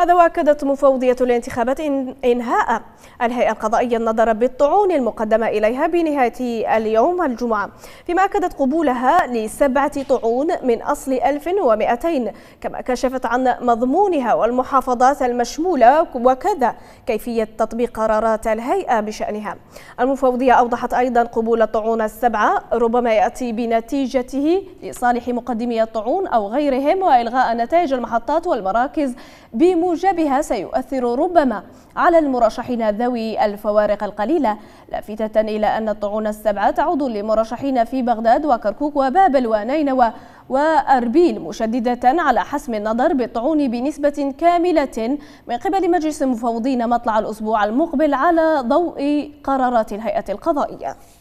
هذا وأكدت مفوضية الانتخابات إنهاء الهيئة القضائية النظر بالطعون المقدمة إليها بنهاية اليوم الجمعة فيما أكدت قبولها لسبعة طعون من أصل 1200 كما كشفت عن مضمونها والمحافظات المشمولة وكذا كيفية تطبيق قرارات الهيئة بشأنها المفوضية أوضحت أيضا قبول الطعون السبعة ربما يأتي بنتيجته لصالح مقدمي الطعون أو غيرهم وإلغاء نتائج المحطات والمراكز بم بموجبها سيؤثر ربما على المرشحين ذوي الفوارق القليلة لافتة إلى أن الطعون السبعة تعود لمرشحين في بغداد وكركوك وبابل ونينوى وأربيل مشددة على حسم النظر بالطعون بنسبة كاملة من قبل مجلس المفوضين مطلع الأسبوع المقبل على ضوء قرارات الهيئة القضائية